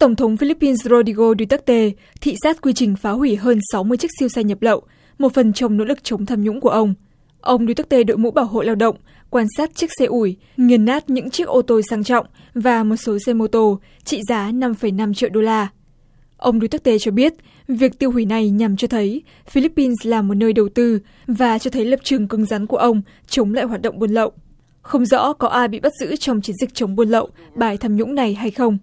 tổng thống Philippines Rodrigo Duterte thị sát quy trình phá hủy hơn sáu mươi chiếc siêu xe nhập lậu, một phần trong nỗ lực chống tham nhũng của ông. Ông Duterte đội mũ bảo hộ lao động, quan sát chiếc xe ủi, nghiền nát những chiếc ô tô sang trọng và một số xe mô tô trị giá 5,5 triệu đô la. Ông Duterte cho biết, việc tiêu hủy này nhằm cho thấy Philippines là một nơi đầu tư và cho thấy lập trường cứng rắn của ông chống lại hoạt động buôn lậu. Không rõ có ai bị bắt giữ trong chiến dịch chống buôn lậu, bài tham nhũng này hay không.